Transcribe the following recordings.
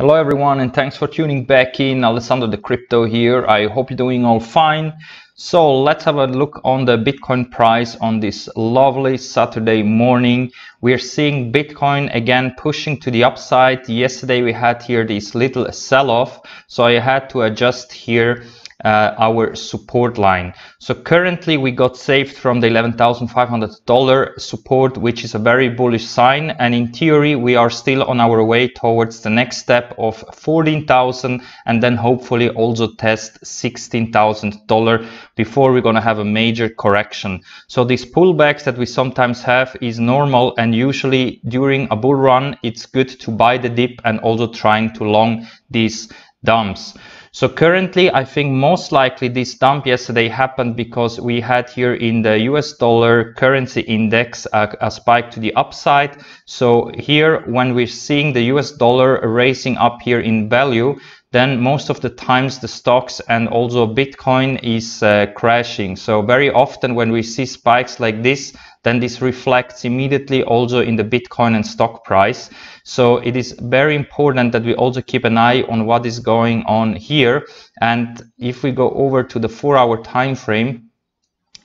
Hello everyone and thanks for tuning back in. Alessandro the Crypto here. I hope you're doing all fine. So let's have a look on the Bitcoin price on this lovely Saturday morning. We're seeing Bitcoin again pushing to the upside. Yesterday we had here this little sell-off, so I had to adjust here uh, our support line. So currently we got saved from the $11,500 support, which is a very bullish sign. And in theory, we are still on our way towards the next step of 14,000 and then hopefully also test $16,000 before we're going to have a major correction. So these pullbacks that we sometimes have is normal. And usually during a bull run, it's good to buy the dip and also trying to long these dumps. So currently, I think most likely this dump yesterday happened because we had here in the US dollar currency index a, a, spike to the upside. So here, when we're seeing the US dollar racing up here in value, then most of the times the stocks and also Bitcoin is uh, crashing. So very often when we see spikes like this, then this reflects immediately also in the Bitcoin and stock price. So it is very important that we also keep an eye on what is going on here. And if we go over to the four hour time frame,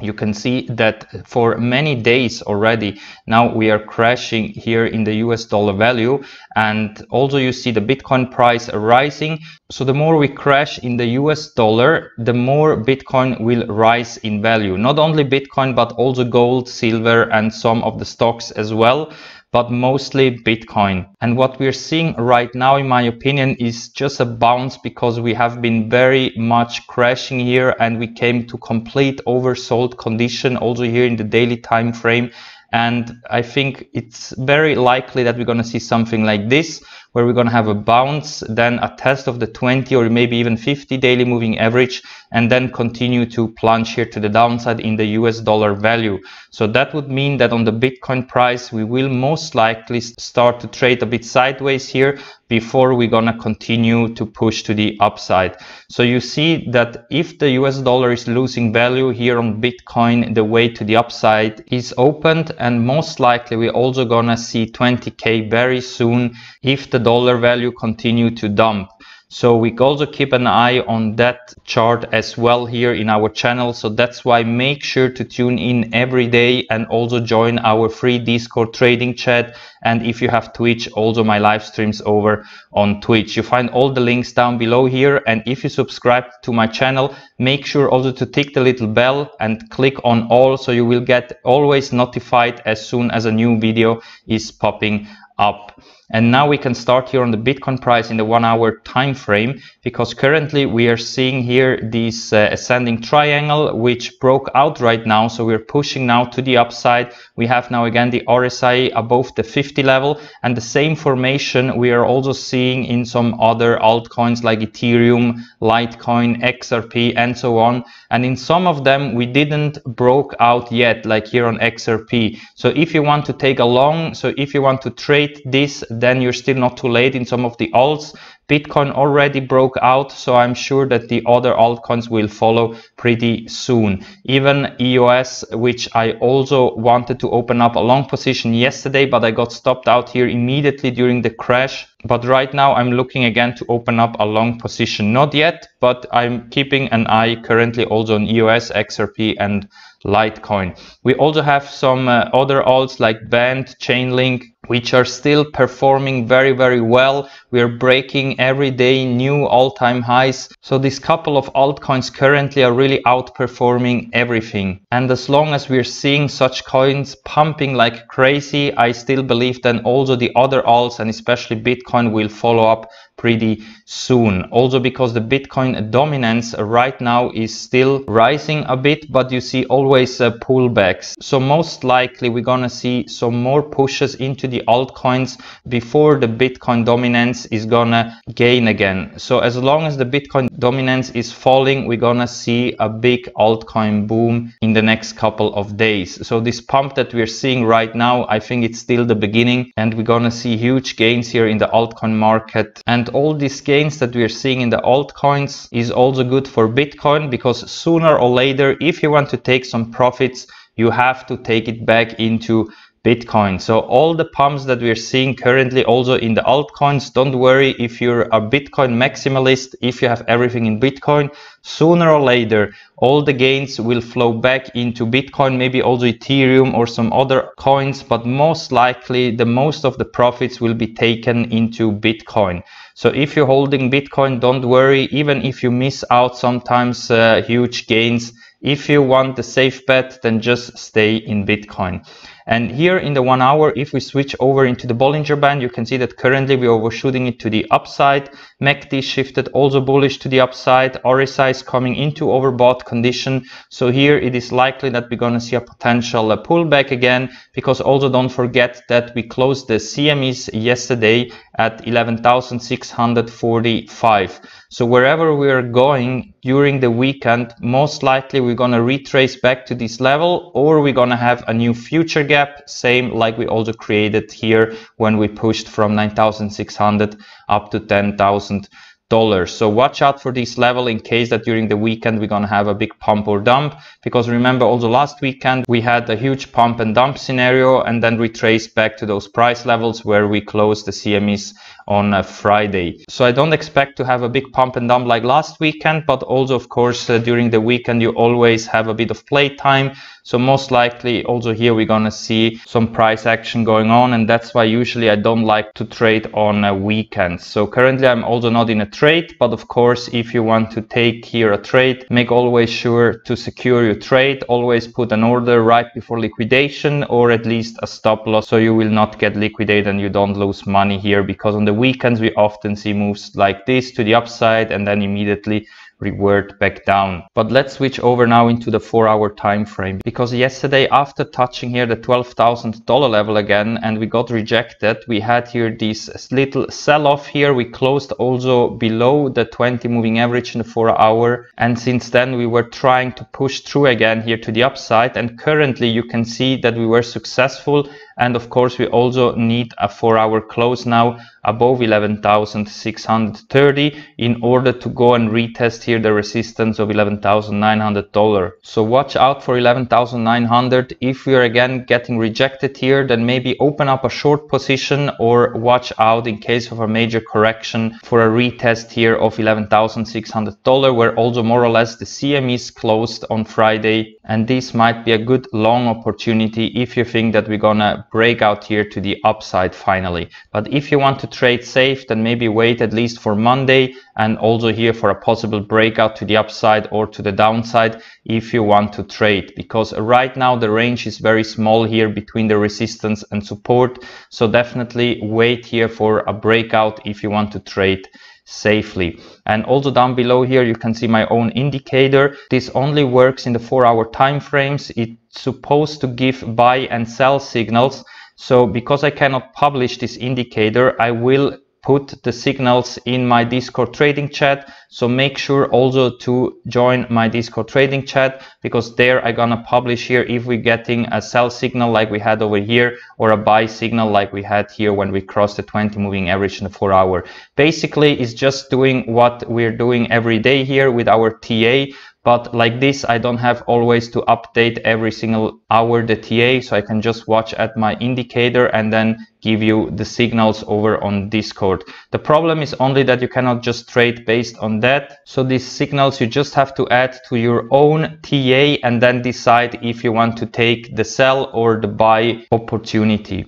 you can see that for many days already now we are crashing here in the US dollar value and also you see the Bitcoin price rising so the more we crash in the US dollar the more Bitcoin will rise in value not only Bitcoin but also gold silver and some of the stocks as well but mostly Bitcoin. And what we're seeing right now, in my opinion, is just a bounce because we have been very much crashing here and we came to complete oversold condition also here in the daily time frame. And I think it's very likely that we're going to see something like this where we're going to have a bounce, then a test of the 20 or maybe even 50 daily moving average, and then continue to plunge here to the downside in the US dollar value. So that would mean that on the Bitcoin price, we will most likely start to trade a bit sideways here, before we're going to continue to push to the upside. So you see that if the US dollar is losing value here on Bitcoin, the way to the upside is opened and most likely we're also going to see 20k very soon if the dollar value continue to dump so we also keep an eye on that chart as well here in our channel so that's why make sure to tune in every day and also join our free discord trading chat and if you have twitch also my live streams over on twitch you find all the links down below here and if you subscribe to my channel make sure also to tick the little bell and click on all so you will get always notified as soon as a new video is popping up and now we can start here on the Bitcoin price in the one hour time frame because currently we are seeing here this uh, ascending triangle which broke out right now so we're pushing now to the upside we have now again the RSI above the 50 level and the same formation we are also seeing in some other altcoins like Ethereum, Litecoin, XRP and so on and in some of them we didn't broke out yet like here on XRP so if you want to take a long so if you want to trade this then you're still not too late in some of the alts. Bitcoin already broke out, so I'm sure that the other altcoins will follow pretty soon. Even EOS, which I also wanted to open up a long position yesterday, but I got stopped out here immediately during the crash. But right now I'm looking again to open up a long position. Not yet, but I'm keeping an eye currently also on EOS, XRP and Litecoin. We also have some uh, other alts like Band, Chainlink, which are still performing very very well we are breaking every day new all-time highs so these couple of altcoins currently are really outperforming everything and as long as we're seeing such coins pumping like crazy i still believe then also the other alts and especially bitcoin will follow up pretty soon also because the bitcoin dominance right now is still rising a bit but you see always uh, pullbacks so most likely we're gonna see some more pushes into the the altcoins before the Bitcoin dominance is gonna gain again. So as long as the Bitcoin dominance is falling, we're gonna see a big altcoin boom in the next couple of days. So this pump that we're seeing right now, I think it's still the beginning and we're gonna see huge gains here in the altcoin market. And all these gains that we're seeing in the altcoins is also good for Bitcoin because sooner or later, if you want to take some profits, you have to take it back into Bitcoin. So all the pumps that we're seeing currently also in the altcoins, don't worry if you're a Bitcoin maximalist, if you have everything in Bitcoin, sooner or later, all the gains will flow back into Bitcoin, maybe also Ethereum or some other coins, but most likely the most of the profits will be taken into Bitcoin. So if you're holding Bitcoin, don't worry, even if you miss out sometimes uh, huge gains, if you want the safe bet, then just stay in Bitcoin. And here in the one hour, if we switch over into the Bollinger Band, you can see that currently we're overshooting it to the upside. MACD shifted also bullish to the upside. RSI is coming into overbought condition. So here it is likely that we're going to see a potential uh, pullback again, because also don't forget that we closed the CMEs yesterday at 11,645. So wherever we are going during the weekend, most likely we're going to retrace back to this level or we're going to have a new future gap, same like we also created here when we pushed from 9,600 up to 10,000 dollars. So watch out for this level in case that during the weekend we're going to have a big pump or dump because remember also last weekend we had a huge pump and dump scenario and then retrace back to those price levels where we closed the CMEs on a Friday. So I don't expect to have a big pump and dump like last weekend, but also, of course, uh, during the weekend, you always have a bit of play time. So most likely also here, we're going to see some price action going on. And that's why usually I don't like to trade on uh, weekends. So currently I'm also not in a trade, but of course, if you want to take here a trade, make always sure to secure your trade. Always put an order right before liquidation or at least a stop loss. So you will not get liquidated and you don't lose money here because on the weekends, we often see moves like this to the upside and then immediately revert back down. But let's switch over now into the 4 hour time frame because yesterday after touching here the $12,000 level again and we got rejected, we had here this little sell off here. We closed also below the 20 moving average in the 4 hour and since then we were trying to push through again here to the upside and currently you can see that we were successful and of course, we also need a four hour close now above 11,630 in order to go and retest here the resistance of $11,900. So watch out for 11,900. If we are again getting rejected here, then maybe open up a short position or watch out in case of a major correction for a retest here of $11,600 where also more or less the CME is closed on Friday. And this might be a good long opportunity if you think that we're gonna breakout here to the upside finally. But if you want to trade safe, then maybe wait at least for Monday and also here for a possible breakout to the upside or to the downside if you want to trade. Because right now the range is very small here between the resistance and support. So definitely wait here for a breakout if you want to trade safely. And also down below here, you can see my own indicator. This only works in the four hour time frames. It's supposed to give buy and sell signals. So because I cannot publish this indicator, I will put the signals in my discord trading chat so make sure also to join my discord trading chat because there i'm gonna publish here if we're getting a sell signal like we had over here or a buy signal like we had here when we crossed the 20 moving average in the four hour basically it's just doing what we're doing every day here with our ta but like this I don't have always to update every single hour the TA so I can just watch at my indicator and then give you the signals over on discord the problem is only that you cannot just trade based on that so these signals you just have to add to your own TA and then decide if you want to take the sell or the buy opportunity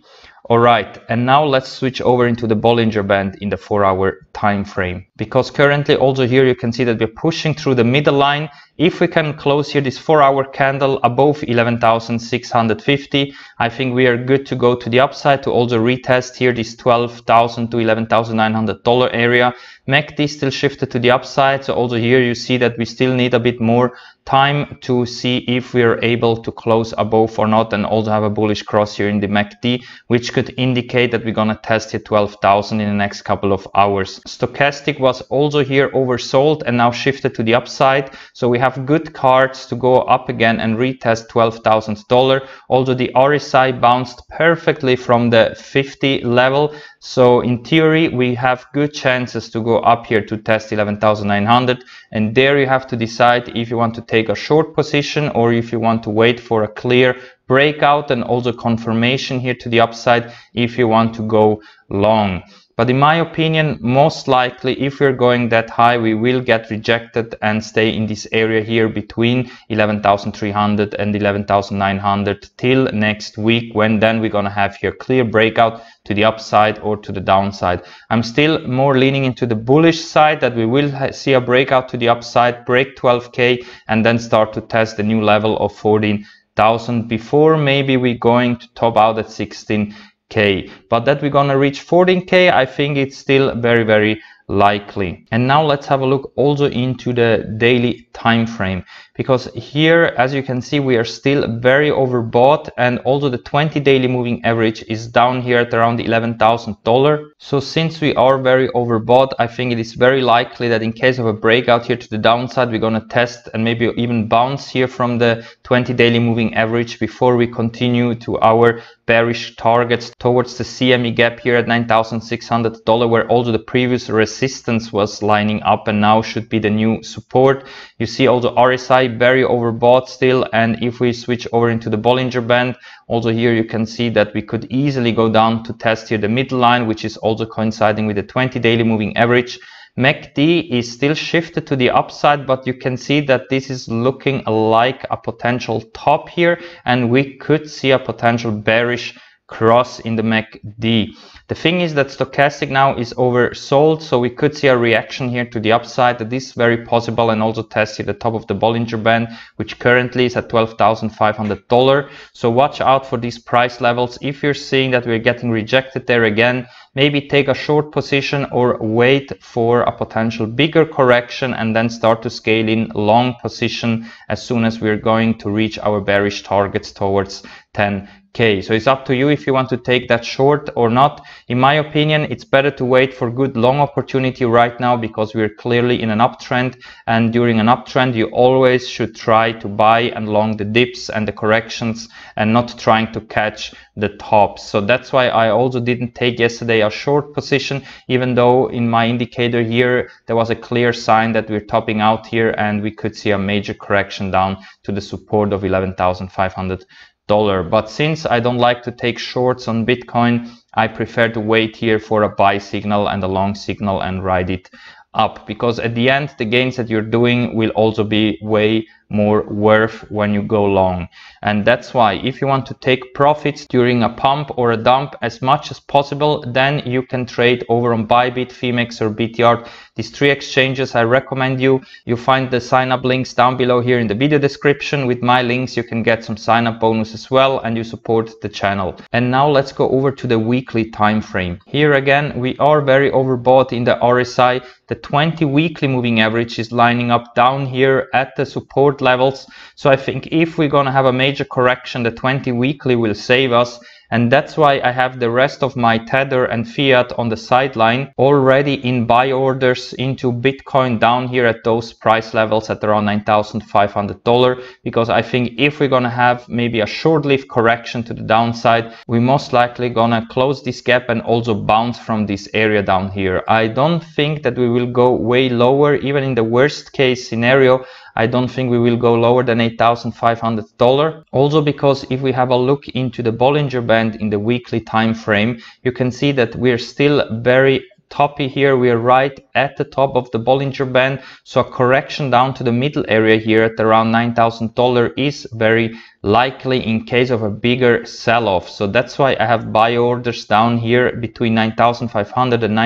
all right, and now let's switch over into the Bollinger Band in the four hour time frame. Because currently also here you can see that we're pushing through the middle line if we can close here this four hour candle above 11,650, I think we are good to go to the upside to also retest here this 12,000 to 11,900 dollar area. MACD still shifted to the upside. So also here you see that we still need a bit more time to see if we are able to close above or not and also have a bullish cross here in the MACD, which could indicate that we're going to test here 12,000 in the next couple of hours. Stochastic was also here oversold and now shifted to the upside. So we have have good cards to go up again and retest $12,000. Also the RSI bounced perfectly from the 50 level. So in theory, we have good chances to go up here to test 11,900. And there you have to decide if you want to take a short position or if you want to wait for a clear breakout and also confirmation here to the upside if you want to go long. But in my opinion, most likely if we're going that high, we will get rejected and stay in this area here between 11,300 and 11,900 till next week when then we're going to have here clear breakout to the upside or to the downside. I'm still more leaning into the bullish side that we will see a breakout to the upside, break 12K and then start to test the new level of 14 thousand before maybe we are going to top out at 16 k but that we're gonna reach 14k i think it's still very very likely and now let's have a look also into the daily time frame because here as you can see we are still very overbought and also the 20 daily moving average is down here at around 11,000 dollar so since we are very overbought i think it is very likely that in case of a breakout here to the downside we're going to test and maybe even bounce here from the 20 daily moving average before we continue to our bearish targets towards the cme gap here at 9,600 dollar where also the previous resistance was lining up and now should be the new support. You see also RSI very overbought still and if we switch over into the Bollinger Band, also here you can see that we could easily go down to test here the middle line which is also coinciding with the 20 daily moving average. MACD is still shifted to the upside, but you can see that this is looking like a potential top here and we could see a potential bearish cross in the MACD. The thing is that stochastic now is oversold, so we could see a reaction here to the upside that is very possible and also tested the top of the Bollinger Band, which currently is at $12,500. So watch out for these price levels. If you're seeing that we're getting rejected there again, maybe take a short position or wait for a potential bigger correction and then start to scale in long position as soon as we're going to reach our bearish targets towards 10 Okay, so it's up to you if you want to take that short or not. In my opinion, it's better to wait for good long opportunity right now because we're clearly in an uptrend and during an uptrend, you always should try to buy and long the dips and the corrections and not trying to catch the tops. So that's why I also didn't take yesterday a short position, even though in my indicator here, there was a clear sign that we're topping out here and we could see a major correction down to the support of 11,500 dollar. But since I don't like to take shorts on Bitcoin, I prefer to wait here for a buy signal and a long signal and ride it up because at the end the gains that you're doing will also be way more worth when you go long and that's why if you want to take profits during a pump or a dump as much as possible, then you can trade over on Bybit, Femex or BTR. These three exchanges I recommend you. You find the sign up links down below here in the video description. With my links, you can get some sign up bonus as well and you support the channel. And now let's go over to the weekly time frame. Here again, we are very overbought in the RSI. The 20 weekly moving average is lining up down here at the support levels. So I think if we're going to have a major correction, the 20 weekly will save us. And that's why I have the rest of my Tether and Fiat on the sideline already in buy orders into Bitcoin down here at those price levels at around $9,500. Because I think if we're going to have maybe a short-lived correction to the downside, we most likely going to close this gap and also bounce from this area down here. I don't think that we will go way lower, even in the worst case scenario. I don't think we will go lower than $8,500. Also because if we have a look into the Bollinger Band in the weekly time frame, you can see that we're still very toppy here we are right at the top of the Bollinger Band so a correction down to the middle area here at around $9,000 is very likely in case of a bigger sell-off so that's why I have buy orders down here between $9,500 and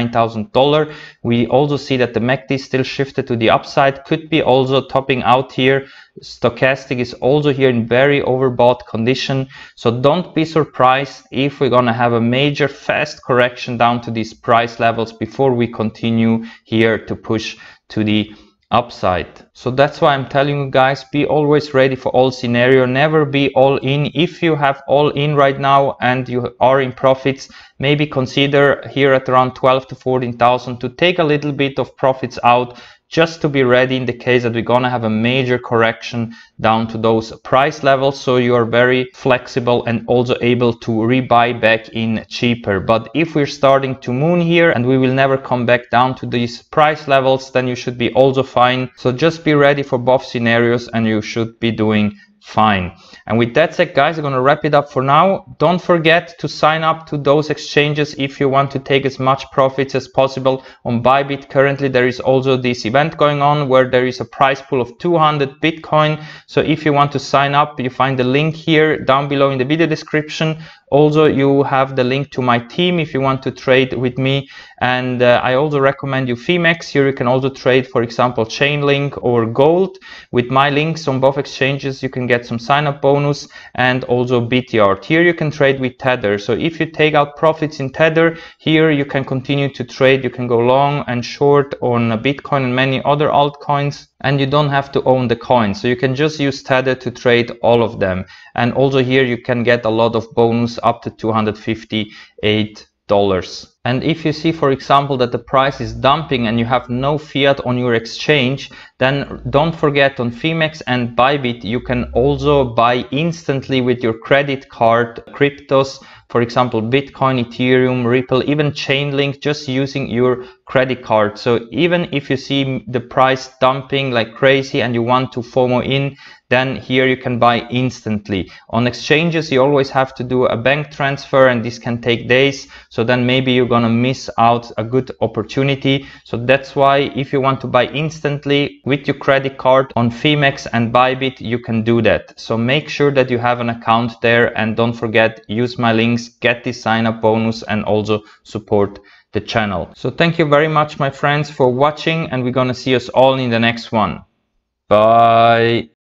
$9,000 we also see that the MACD still shifted to the upside could be also topping out here stochastic is also here in very overbought condition so don't be surprised if we're gonna have a major fast correction down to these price levels before we continue here to push to the upside so that's why i'm telling you guys be always ready for all scenario never be all in if you have all in right now and you are in profits maybe consider here at around 12 to 14,000 to take a little bit of profits out just to be ready in the case that we're going to have a major correction down to those price levels. So you are very flexible and also able to rebuy back in cheaper. But if we're starting to moon here and we will never come back down to these price levels, then you should be also fine. So just be ready for both scenarios and you should be doing fine. And with that said, guys, I'm going to wrap it up for now. Don't forget to sign up to those exchanges if you want to take as much profits as possible on Bybit. Currently, there is also this event going on where there is a prize pool of 200 Bitcoin. So if you want to sign up, you find the link here down below in the video description also, you have the link to my team if you want to trade with me. And uh, I also recommend you Femex. Here you can also trade, for example, Chainlink or Gold. With my links on both exchanges, you can get some sign-up bonus and also BTR. Here you can trade with Tether. So if you take out profits in Tether, here you can continue to trade. You can go long and short on Bitcoin and many other altcoins and you don't have to own the coin. So you can just use Tether to trade all of them. And also here you can get a lot of bonus up to $258. And if you see, for example, that the price is dumping and you have no fiat on your exchange, then don't forget on Femex and Bybit, you can also buy instantly with your credit card cryptos, for example, Bitcoin, Ethereum, Ripple, even Chainlink, just using your credit card. So even if you see the price dumping like crazy and you want to FOMO in, then here you can buy instantly. On exchanges, you always have to do a bank transfer and this can take days. So then maybe you're going to miss out a good opportunity. So that's why if you want to buy instantly with your credit card on Femex and Bybit, you can do that. So make sure that you have an account there and don't forget, use my links, get the sign up bonus and also support the channel. So thank you very much, my friends, for watching and we're going to see us all in the next one. Bye.